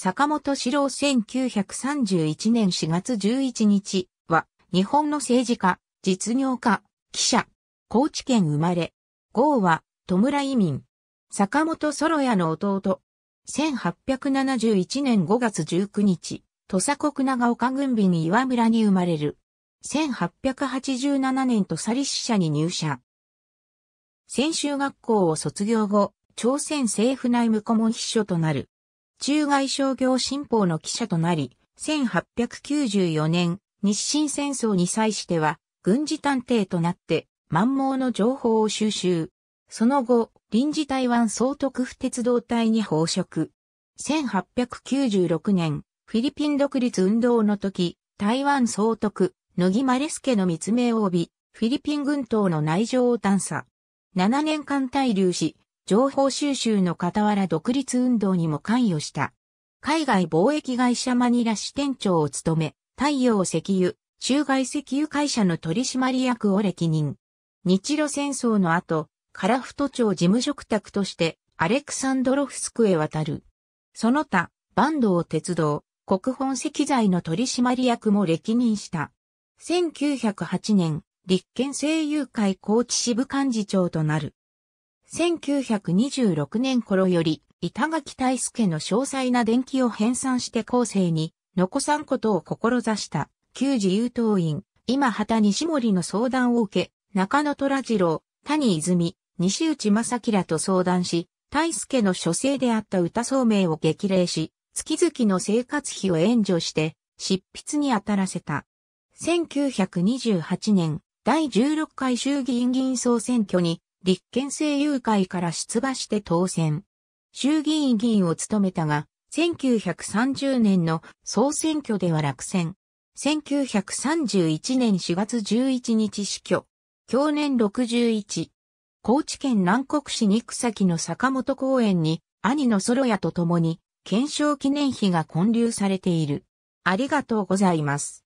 坂本史郎1931年4月11日は、日本の政治家、実業家、記者、高知県生まれ、号は、戸村移民、坂本ソロヤの弟、1871年5月19日、土佐国長岡軍備に岩村に生まれる。1887年土佐リ支社に入社。専修学校を卒業後、朝鮮政府内務顧問秘書となる。中外商業新報の記者となり、1894年、日清戦争に際しては、軍事探偵となって、満盲の情報を収集。その後、臨時台湾総督府鉄道隊に報職。1896年、フィリピン独立運動の時、台湾総督、野木マレスケの密命を帯び、フィリピン軍島の内情を探査。7年間滞留し、情報収集の傍ら独立運動にも関与した。海外貿易会社マニラ支店長を務め、太陽石油、中外石油会社の取締役を歴任。日露戦争の後、樺太町事務嘱託としてアレクサンドロフスクへ渡る。その他、坂東鉄道、国本石材の取締役も歴任した。1908年、立憲声優会高知支部幹事長となる。1926年頃より、板垣大助の詳細な伝記を編纂して後世に残さんことを志した旧自由党員、今畑西森の相談を受け、中野虎次郎、谷泉、西内正明らと相談し、大助の書生であった歌聡明を激励し、月々の生活費を援助して、執筆に当たらせた。1928年、第16回衆議院議員総選挙に立憲政友会から出馬して当選。衆議院議員を務めたが、1930年の総選挙では落選。1931年4月11日死去。去年61。高知県南国市肉崎の坂本公園に兄のソロヤと共に検証記念碑が建立されている。ありがとうございます。